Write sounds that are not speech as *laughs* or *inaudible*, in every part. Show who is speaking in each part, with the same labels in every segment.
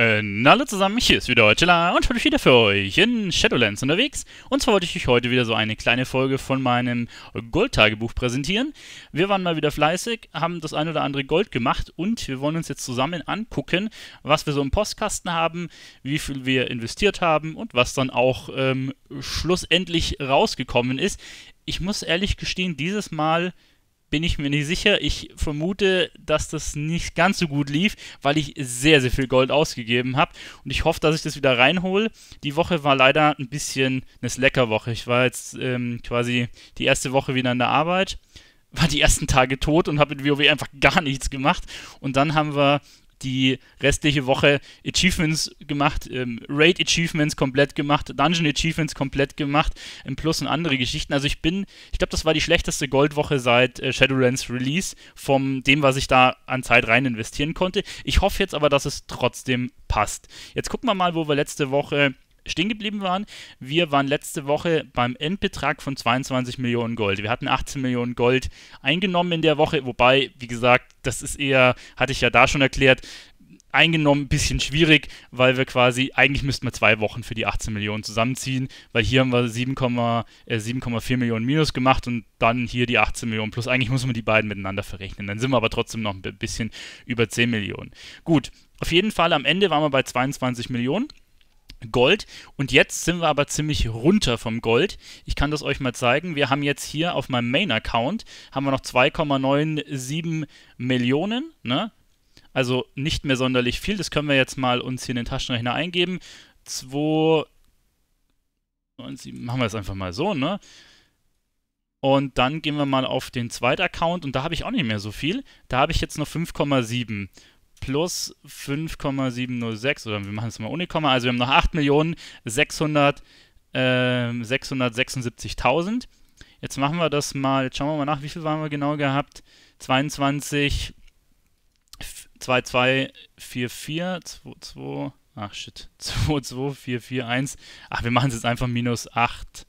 Speaker 1: hallo äh, zusammen, hier ist wieder Chilla und heute wieder für euch in Shadowlands unterwegs. Und zwar wollte ich euch heute wieder so eine kleine Folge von meinem Goldtagebuch präsentieren. Wir waren mal wieder fleißig, haben das ein oder andere Gold gemacht und wir wollen uns jetzt zusammen angucken, was wir so im Postkasten haben, wie viel wir investiert haben und was dann auch ähm, schlussendlich rausgekommen ist. Ich muss ehrlich gestehen, dieses Mal bin ich mir nicht sicher. Ich vermute, dass das nicht ganz so gut lief, weil ich sehr, sehr viel Gold ausgegeben habe. Und ich hoffe, dass ich das wieder reinhole. Die Woche war leider ein bisschen eine Slacker-Woche. Ich war jetzt ähm, quasi die erste Woche wieder in der Arbeit war die ersten Tage tot und habe mit WoW einfach gar nichts gemacht. Und dann haben wir die restliche Woche Achievements gemacht, ähm, Raid Achievements komplett gemacht, Dungeon Achievements komplett gemacht, im Plus und andere Geschichten. Also ich bin, ich glaube, das war die schlechteste Goldwoche seit äh, Shadowlands Release, von dem, was ich da an Zeit rein investieren konnte. Ich hoffe jetzt aber, dass es trotzdem passt. Jetzt gucken wir mal, wo wir letzte Woche stehen geblieben waren. Wir waren letzte Woche beim Endbetrag von 22 Millionen Gold. Wir hatten 18 Millionen Gold eingenommen in der Woche, wobei, wie gesagt, das ist eher, hatte ich ja da schon erklärt, eingenommen ein bisschen schwierig, weil wir quasi, eigentlich müssten wir zwei Wochen für die 18 Millionen zusammenziehen, weil hier haben wir 7,4 äh, Millionen minus gemacht und dann hier die 18 Millionen plus. Eigentlich muss man die beiden miteinander verrechnen. Dann sind wir aber trotzdem noch ein bisschen über 10 Millionen. Gut, auf jeden Fall am Ende waren wir bei 22 Millionen. Gold. Und jetzt sind wir aber ziemlich runter vom Gold. Ich kann das euch mal zeigen. Wir haben jetzt hier auf meinem Main-Account haben wir noch 2,97 Millionen. Ne? Also nicht mehr sonderlich viel. Das können wir jetzt mal uns hier in den Taschenrechner eingeben. 2,97 machen wir es einfach mal so, ne? Und dann gehen wir mal auf den zweiten Account und da habe ich auch nicht mehr so viel. Da habe ich jetzt noch 5,7 plus 5,706 oder wir machen es mal ohne Komma, also wir haben noch 8.676.000. Ähm, jetzt machen wir das mal, jetzt schauen wir mal nach, wie viel waren wir genau gehabt? 22, 2244, 22, ach shit, 22441. *laughs* Ach, wir machen es jetzt einfach minus 8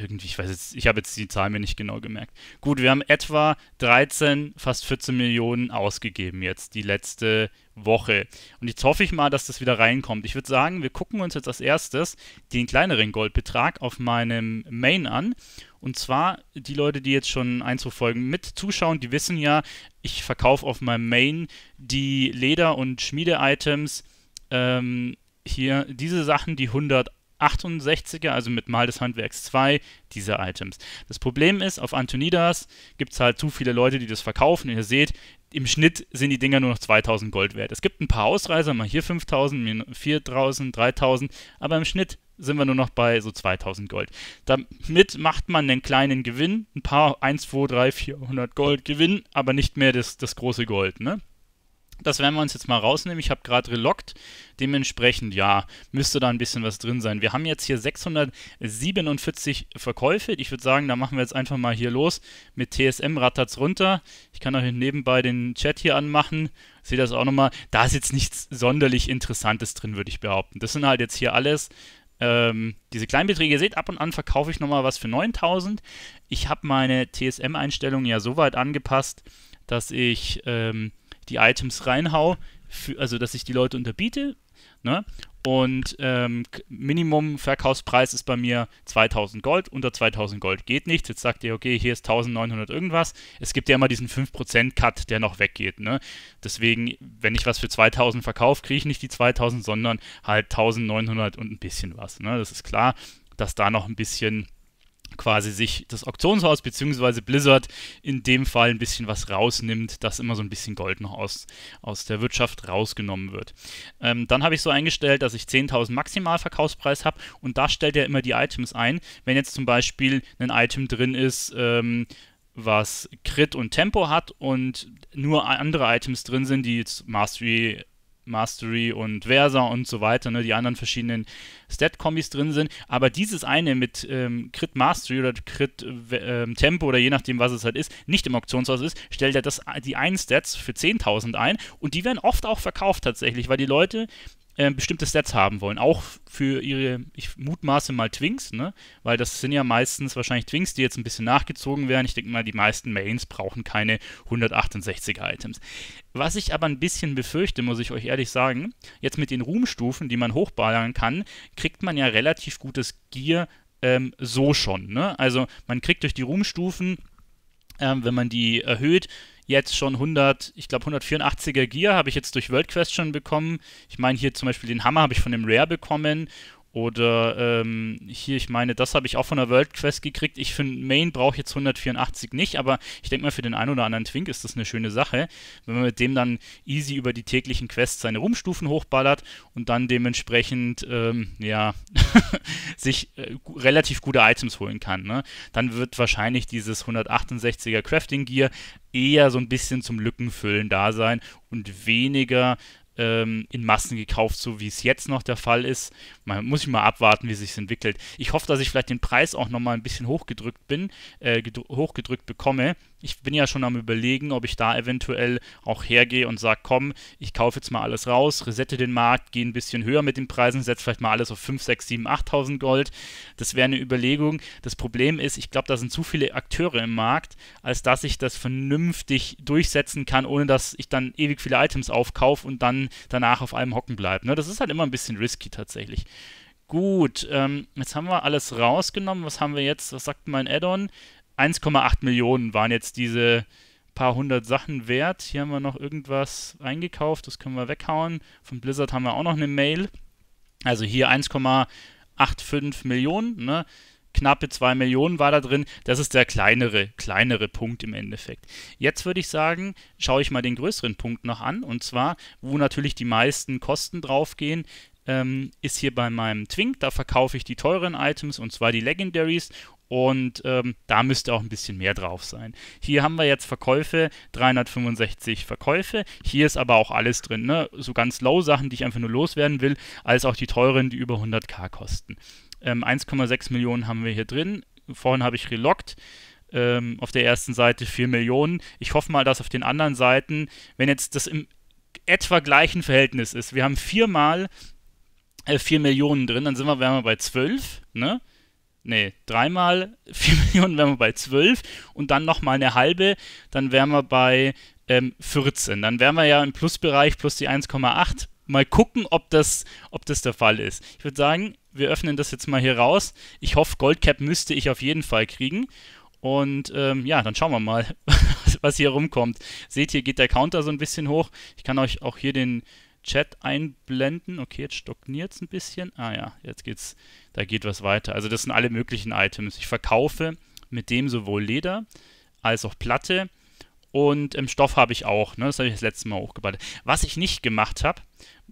Speaker 1: irgendwie, ich weiß jetzt, ich habe jetzt die Zahl mir nicht genau gemerkt. Gut, wir haben etwa 13, fast 14 Millionen ausgegeben jetzt, die letzte Woche. Und jetzt hoffe ich mal, dass das wieder reinkommt. Ich würde sagen, wir gucken uns jetzt als erstes den kleineren Goldbetrag auf meinem Main an. Und zwar die Leute, die jetzt schon ein, zwei Folgen mit zuschauen, die wissen ja, ich verkaufe auf meinem Main die Leder- und Schmiede-Items. Ähm, hier diese Sachen, die 100 68er, also mit Mal des Handwerks 2, diese Items. Das Problem ist, auf Antonidas gibt es halt zu viele Leute, die das verkaufen. ihr seht, im Schnitt sind die Dinger nur noch 2000 Gold wert. Es gibt ein paar Ausreißer, mal hier 5000, 4000, 3000, aber im Schnitt sind wir nur noch bei so 2000 Gold. Damit macht man einen kleinen Gewinn, ein paar 1, 2, 3, 400 Gold Gewinn, aber nicht mehr das, das große Gold. Ne? Das werden wir uns jetzt mal rausnehmen. Ich habe gerade relockt. Dementsprechend, ja, müsste da ein bisschen was drin sein. Wir haben jetzt hier 647 Verkäufe. Ich würde sagen, da machen wir jetzt einfach mal hier los. Mit TSM rattert's runter. Ich kann euch nebenbei den Chat hier anmachen. Seht das auch nochmal. Da ist jetzt nichts sonderlich Interessantes drin, würde ich behaupten. Das sind halt jetzt hier alles ähm, diese Kleinbeträge. Ihr seht, ab und an verkaufe ich nochmal was für 9000. Ich habe meine TSM-Einstellung ja so weit angepasst, dass ich... Ähm, die Items reinhau, für, also dass ich die Leute unterbiete. Ne? Und ähm, Minimum Verkaufspreis ist bei mir 2000 Gold. Unter 2000 Gold geht nichts. Jetzt sagt ihr, okay, hier ist 1900 irgendwas. Es gibt ja immer diesen 5% Cut, der noch weggeht. Ne? Deswegen, wenn ich was für 2000 verkaufe, kriege ich nicht die 2000, sondern halt 1900 und ein bisschen was. Ne? Das ist klar, dass da noch ein bisschen quasi sich das Auktionshaus bzw. Blizzard in dem Fall ein bisschen was rausnimmt, dass immer so ein bisschen Gold noch aus, aus der Wirtschaft rausgenommen wird. Ähm, dann habe ich so eingestellt, dass ich 10.000 maximal Verkaufspreis habe und da stellt er immer die Items ein. Wenn jetzt zum Beispiel ein Item drin ist, ähm, was Crit und Tempo hat und nur andere Items drin sind, die jetzt Mastery Mastery und Versa und so weiter, ne, die anderen verschiedenen Stat-Kombis drin sind. Aber dieses eine mit ähm, Crit Mastery oder Crit ähm, Tempo oder je nachdem, was es halt ist, nicht im Auktionshaus ist, stellt er das, die einen Stats für 10.000 ein und die werden oft auch verkauft tatsächlich, weil die Leute äh, bestimmte Stats haben wollen. Auch für ihre, ich mutmaße mal Twinks, ne? Weil das sind ja meistens wahrscheinlich Twinks, die jetzt ein bisschen nachgezogen werden. Ich denke mal, die meisten Mains brauchen keine 168er Items. Was ich aber ein bisschen befürchte, muss ich euch ehrlich sagen, jetzt mit den Ruhmstufen, die man hochballern kann, kriegt man ja relativ gutes Gear ähm, so schon. Ne? Also man kriegt durch die Ruhmstufen, ähm, wenn man die erhöht, jetzt schon 100, ich glaube 184er Gear habe ich jetzt durch World Quest schon bekommen. Ich meine hier zum Beispiel den Hammer habe ich von dem Rare bekommen oder ähm, hier, ich meine, das habe ich auch von der World Quest gekriegt. Ich finde, Main brauche jetzt 184 nicht, aber ich denke mal, für den einen oder anderen Twink ist das eine schöne Sache, wenn man mit dem dann easy über die täglichen Quests seine Ruhmstufen hochballert und dann dementsprechend, ähm, ja, *laughs* sich äh, relativ gute Items holen kann. Ne? Dann wird wahrscheinlich dieses 168er Crafting Gear eher so ein bisschen zum Lückenfüllen da sein und weniger ähm, in Massen gekauft, so wie es jetzt noch der Fall ist. Man muss ich mal abwarten, wie sich entwickelt. Ich hoffe, dass ich vielleicht den Preis auch nochmal ein bisschen hochgedrückt bin, äh, hochgedrückt bekomme, ich bin ja schon am Überlegen, ob ich da eventuell auch hergehe und sage, komm, ich kaufe jetzt mal alles raus, resette den Markt, gehe ein bisschen höher mit den Preisen, setze vielleicht mal alles auf 5, 6, 7, 8.000 Gold. Das wäre eine Überlegung. Das Problem ist, ich glaube, da sind zu viele Akteure im Markt, als dass ich das vernünftig durchsetzen kann, ohne dass ich dann ewig viele Items aufkaufe und dann danach auf einem hocken bleibe. Ne? Das ist halt immer ein bisschen risky tatsächlich. Gut, ähm, jetzt haben wir alles rausgenommen. Was haben wir jetzt? Was sagt mein Addon? 1,8 Millionen waren jetzt diese paar hundert Sachen wert. Hier haben wir noch irgendwas eingekauft, das können wir weghauen. Von Blizzard haben wir auch noch eine Mail. Also hier 1,85 Millionen, ne? knappe 2 Millionen war da drin. Das ist der kleinere, kleinere Punkt im Endeffekt. Jetzt würde ich sagen, schaue ich mal den größeren Punkt noch an. Und zwar, wo natürlich die meisten Kosten draufgehen, ähm, ist hier bei meinem Twink. Da verkaufe ich die teuren Items und zwar die Legendaries und ähm, da müsste auch ein bisschen mehr drauf sein. Hier haben wir jetzt Verkäufe, 365 Verkäufe. Hier ist aber auch alles drin. Ne? So ganz Low-Sachen, die ich einfach nur loswerden will, als auch die teuren, die über 100k kosten. Ähm, 1,6 Millionen haben wir hier drin. Vorhin habe ich relockt. Ähm, auf der ersten Seite 4 Millionen. Ich hoffe mal, dass auf den anderen Seiten, wenn jetzt das im etwa gleichen Verhältnis ist, wir haben viermal äh, 4 Millionen drin, dann sind wir, wären wir bei 12. Ne? nee, dreimal 4 *laughs* Millionen wären wir bei 12 und dann nochmal eine halbe, dann wären wir bei ähm, 14. Dann wären wir ja im Plusbereich plus die 1,8. Mal gucken, ob das, ob das der Fall ist. Ich würde sagen, wir öffnen das jetzt mal hier raus. Ich hoffe, Goldcap müsste ich auf jeden Fall kriegen. Und ähm, ja, dann schauen wir mal, *laughs* was hier rumkommt. Seht ihr, geht der Counter so ein bisschen hoch. Ich kann euch auch hier den Chat einblenden. Okay, jetzt stagniert es ein bisschen. Ah ja, jetzt geht's, da geht was weiter. Also das sind alle möglichen Items. Ich verkaufe mit dem sowohl Leder als auch Platte. Und im ähm, Stoff habe ich auch, ne? das habe ich das letzte Mal hochgebadet. Was ich nicht gemacht habe,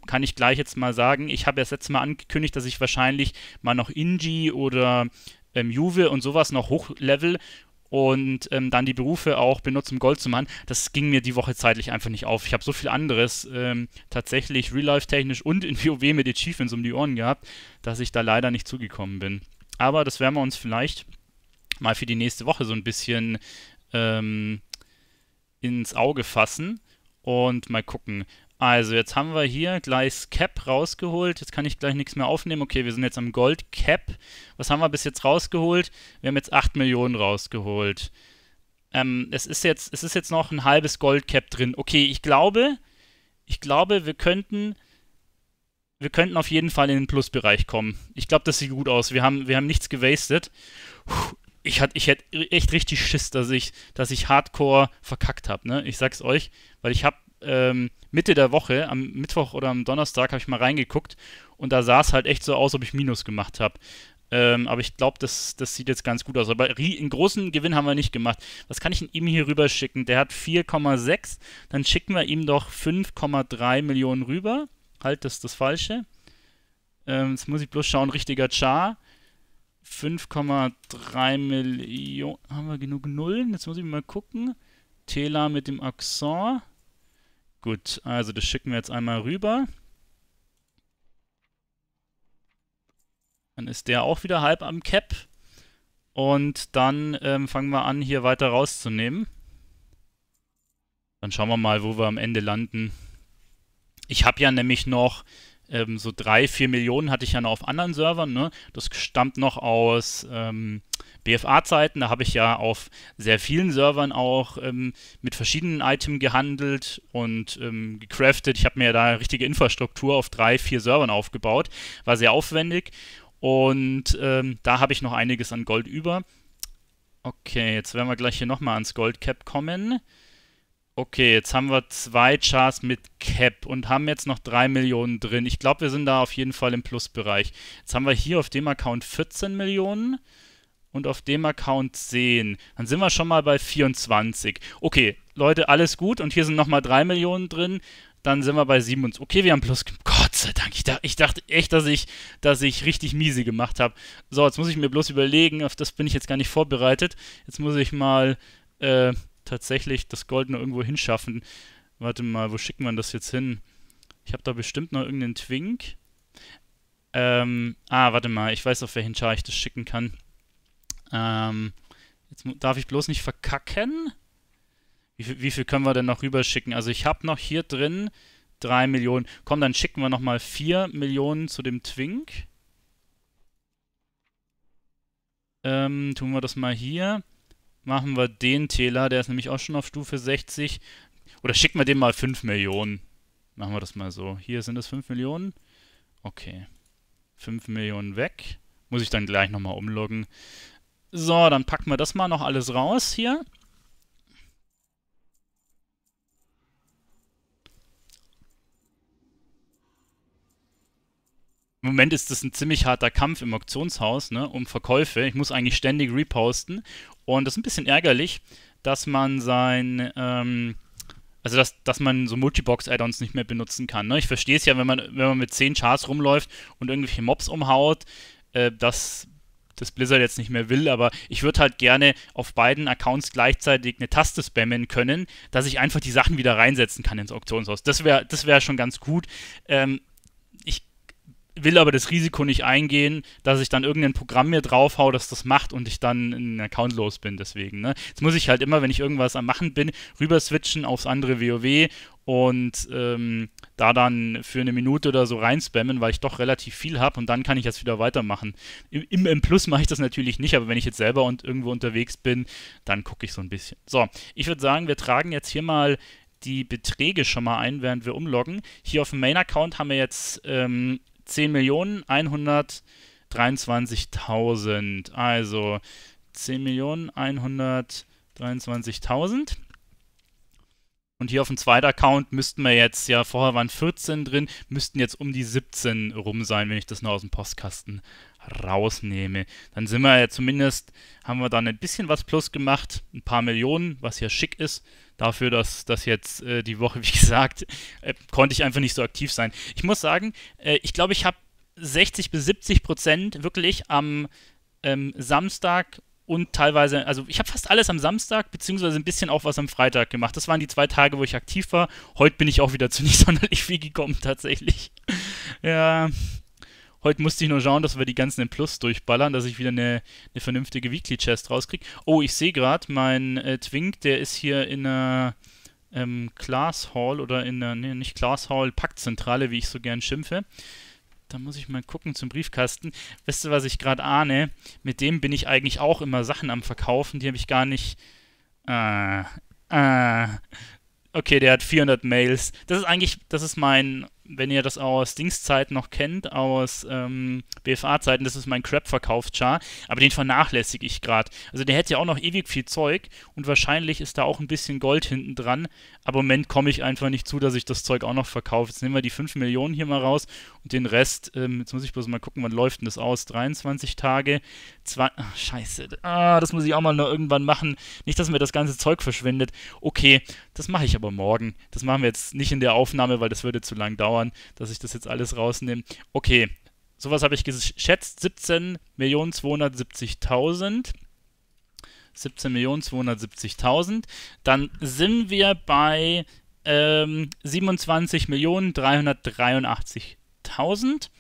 Speaker 1: kann ich gleich jetzt mal sagen. Ich habe ja das letzte Mal angekündigt, dass ich wahrscheinlich mal noch Inji oder ähm, Juve und sowas noch hochlevel und ähm, dann die Berufe auch benutzen, um Gold zu machen, das ging mir die Woche zeitlich einfach nicht auf. Ich habe so viel anderes ähm, tatsächlich real-life-technisch und in WoW mit Achievements um die Ohren gehabt, dass ich da leider nicht zugekommen bin. Aber das werden wir uns vielleicht mal für die nächste Woche so ein bisschen ähm, ins Auge fassen und mal gucken. Also, jetzt haben wir hier Gleis Cap rausgeholt. Jetzt kann ich gleich nichts mehr aufnehmen. Okay, wir sind jetzt am Gold Cap. Was haben wir bis jetzt rausgeholt? Wir haben jetzt 8 Millionen rausgeholt. Ähm, es, ist jetzt, es ist jetzt noch ein halbes Gold Cap drin. Okay, ich glaube, ich glaube, wir könnten, wir könnten auf jeden Fall in den Plusbereich kommen. Ich glaube, das sieht gut aus. Wir haben, wir haben nichts gewastet. Puh, ich, hat, ich hätte echt richtig Schiss, dass ich, dass ich Hardcore verkackt habe. Ne? Ich sag's euch, weil ich habe ähm, Mitte der Woche, am Mittwoch oder am Donnerstag, habe ich mal reingeguckt und da sah es halt echt so aus, ob ich Minus gemacht habe. Ähm, aber ich glaube, das, das sieht jetzt ganz gut aus. Aber einen großen Gewinn haben wir nicht gemacht. Was kann ich denn ihm hier rüber schicken? Der hat 4,6. Dann schicken wir ihm doch 5,3 Millionen rüber. Halt, das ist das Falsche. Ähm, jetzt muss ich bloß schauen, richtiger Char. 5,3 Millionen. Haben wir genug Nullen? Jetzt muss ich mal gucken. Tela mit dem Axon. Gut, also das schicken wir jetzt einmal rüber. Dann ist der auch wieder halb am Cap. Und dann ähm, fangen wir an, hier weiter rauszunehmen. Dann schauen wir mal, wo wir am Ende landen. Ich habe ja nämlich noch ähm, so 3, 4 Millionen hatte ich ja noch auf anderen Servern. Ne? Das stammt noch aus ähm, BFA-Zeiten, da habe ich ja auf sehr vielen Servern auch ähm, mit verschiedenen Items gehandelt und ähm, gecraftet. Ich habe mir da richtige Infrastruktur auf drei, vier Servern aufgebaut. War sehr aufwendig und ähm, da habe ich noch einiges an Gold über. Okay, jetzt werden wir gleich hier nochmal ans Gold Cap kommen. Okay, jetzt haben wir zwei Chars mit Cap und haben jetzt noch 3 Millionen drin. Ich glaube, wir sind da auf jeden Fall im Plusbereich. Jetzt haben wir hier auf dem Account 14 Millionen und auf dem Account sehen. Dann sind wir schon mal bei 24. Okay, Leute, alles gut. Und hier sind nochmal 3 Millionen drin. Dann sind wir bei 27. Okay, wir haben plus. Gott sei Dank. Ich, da, ich dachte echt, dass ich, dass ich richtig miese gemacht habe. So, jetzt muss ich mir bloß überlegen. Auf das bin ich jetzt gar nicht vorbereitet. Jetzt muss ich mal äh, tatsächlich das Gold noch irgendwo hinschaffen. Warte mal, wo schickt man das jetzt hin? Ich habe da bestimmt noch irgendeinen Twink. Ähm, ah, warte mal, ich weiß, auf welchen Char ich das schicken kann. Ähm, jetzt darf ich bloß nicht verkacken. Wie viel, wie viel können wir denn noch rüberschicken? Also ich habe noch hier drin 3 Millionen. Komm, dann schicken wir nochmal 4 Millionen zu dem Twink. Ähm, tun wir das mal hier. Machen wir den Täler, der ist nämlich auch schon auf Stufe 60. Oder schicken wir dem mal 5 Millionen. Machen wir das mal so. Hier sind es 5 Millionen. Okay. 5 Millionen weg. Muss ich dann gleich nochmal umloggen. So, dann packen wir das mal noch alles raus hier. Im Moment ist das ein ziemlich harter Kampf im Auktionshaus ne, um Verkäufe. Ich muss eigentlich ständig reposten. Und das ist ein bisschen ärgerlich, dass man sein, ähm, also dass, dass man so Multibox-Add-ons nicht mehr benutzen kann. Ne? Ich verstehe es ja, wenn man, wenn man mit 10 Chars rumläuft und irgendwelche Mobs umhaut, äh, dass das Blizzard jetzt nicht mehr will, aber ich würde halt gerne auf beiden Accounts gleichzeitig eine Taste spammen können, dass ich einfach die Sachen wieder reinsetzen kann ins Auktionshaus. Das wäre das wär schon ganz gut. Ähm, will aber das Risiko nicht eingehen, dass ich dann irgendein Programm mir draufhau, dass das macht und ich dann in Account los bin. Deswegen, ne? Jetzt muss ich halt immer, wenn ich irgendwas am Machen bin, rüber switchen aufs andere WoW und ähm, da dann für eine Minute oder so reinspammen, weil ich doch relativ viel habe und dann kann ich das wieder weitermachen. Im, im, im Plus mache ich das natürlich nicht, aber wenn ich jetzt selber und irgendwo unterwegs bin, dann gucke ich so ein bisschen. So, ich würde sagen, wir tragen jetzt hier mal die Beträge schon mal ein, während wir umloggen. Hier auf dem Main-Account haben wir jetzt ähm, 10.123.000. Also 10.123.000. Und hier auf dem zweiten Account müssten wir jetzt, ja, vorher waren 14 drin, müssten jetzt um die 17 rum sein, wenn ich das nur aus dem Postkasten rausnehme. Dann sind wir ja zumindest, haben wir dann ein bisschen was plus gemacht, ein paar Millionen, was ja schick ist. Dafür, dass das jetzt äh, die Woche, *laughs* wie gesagt, äh, konnte ich einfach nicht so aktiv sein. Ich muss sagen, äh, ich glaube, ich habe 60 bis 70 Prozent wirklich am ähm, Samstag und teilweise, also ich habe fast alles am Samstag, beziehungsweise ein bisschen auch was am Freitag gemacht. Das waren die zwei Tage, wo ich aktiv war. Heute bin ich auch wieder zu nicht *laughs* sonderlich viel gekommen, tatsächlich. ja, Heute musste ich nur schauen, dass wir die ganzen im Plus durchballern, dass ich wieder eine, eine vernünftige Weekly Chest rauskriege. Oh, ich sehe gerade, mein äh, Twink, der ist hier in einer ähm, Class Hall oder in einer, nee, nicht Class Hall, Paktzentrale, wie ich so gern schimpfe. Da muss ich mal gucken zum Briefkasten. Wisst ihr, was ich gerade ahne? Mit dem bin ich eigentlich auch immer Sachen am Verkaufen, die habe ich gar nicht. Äh, äh. Okay, der hat 400 Mails. Das ist eigentlich, das ist mein wenn ihr das aus Dingszeiten noch kennt, aus ähm, BFA-Zeiten, das ist mein Crap-Verkaufschar, aber den vernachlässige ich gerade. Also der hätte ja auch noch ewig viel Zeug und wahrscheinlich ist da auch ein bisschen Gold hinten dran, aber im Moment komme ich einfach nicht zu, dass ich das Zeug auch noch verkaufe. Jetzt nehmen wir die 5 Millionen hier mal raus und den Rest, ähm, jetzt muss ich bloß mal gucken, wann läuft denn das aus? 23 Tage, zwei, ach, scheiße, ah, das muss ich auch mal noch irgendwann machen. Nicht, dass mir das ganze Zeug verschwindet. Okay, das mache ich aber morgen. Das machen wir jetzt nicht in der Aufnahme, weil das würde zu lang dauern dauern, dass ich das jetzt alles rausnehme. Okay, sowas habe ich geschätzt. 17.270.000. 17.270.000. Dann sind wir bei ähm, 27.383.000.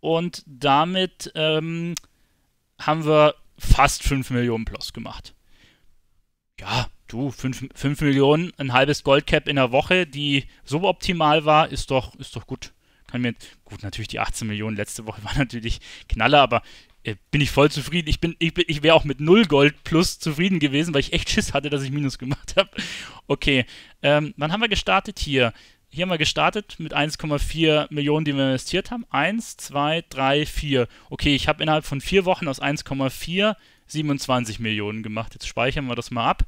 Speaker 1: Und damit ähm, haben wir fast 5 Millionen plus gemacht. Ja, du, 5 Millionen, ein halbes Goldcap in der Woche, die suboptimal war, ist doch, ist doch gut. Kann mir, gut, natürlich die 18 Millionen letzte Woche war *laughs* natürlich Knaller, aber äh, bin ich voll zufrieden. Ich, ich, ich wäre auch mit 0 Gold plus zufrieden gewesen, weil ich echt Schiss hatte, dass ich Minus gemacht habe. Okay, ähm, wann haben wir gestartet hier? Hier haben wir gestartet mit 1,4 Millionen, die wir investiert haben. 1, 2, 3, 4. Okay, ich habe innerhalb von vier Wochen aus 1,4 27 Millionen gemacht. Jetzt speichern wir das mal ab.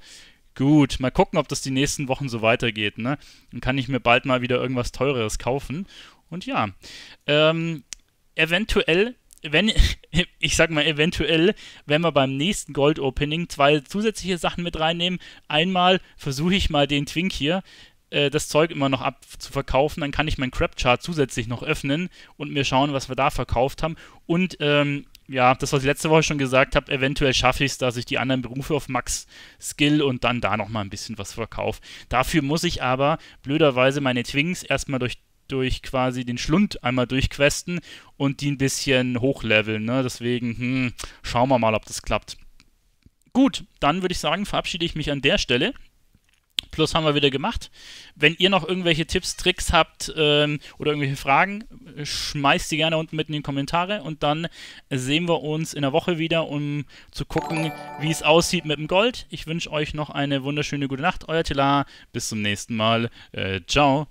Speaker 1: Gut, mal gucken, ob das die nächsten Wochen so weitergeht. Ne? Dann kann ich mir bald mal wieder irgendwas Teureres kaufen. Und ja, ähm, eventuell wenn, *laughs* ich sag mal, eventuell, wenn wir beim nächsten Gold-Opening zwei zusätzliche Sachen mit reinnehmen. Einmal versuche ich mal den Twink hier, äh, das Zeug immer noch abzuverkaufen. Dann kann ich meinen Crap-Chart zusätzlich noch öffnen und mir schauen, was wir da verkauft haben. Und ähm, ja, das, was ich letzte Woche schon gesagt habe, eventuell schaffe ich es, dass ich die anderen Berufe auf Max Skill und dann da nochmal ein bisschen was verkaufe. Dafür muss ich aber blöderweise meine Twings erstmal durch, durch quasi den Schlund einmal durchquesten und die ein bisschen hochleveln. Ne? Deswegen, hm, schauen wir mal, ob das klappt. Gut, dann würde ich sagen, verabschiede ich mich an der Stelle plus haben wir wieder gemacht. Wenn ihr noch irgendwelche Tipps, Tricks habt ähm, oder irgendwelche Fragen, schmeißt die gerne unten mit in die Kommentare und dann sehen wir uns in der Woche wieder, um zu gucken, wie es aussieht mit dem Gold. Ich wünsche euch noch eine wunderschöne gute Nacht. Euer Tela. Bis zum nächsten Mal. Äh, ciao.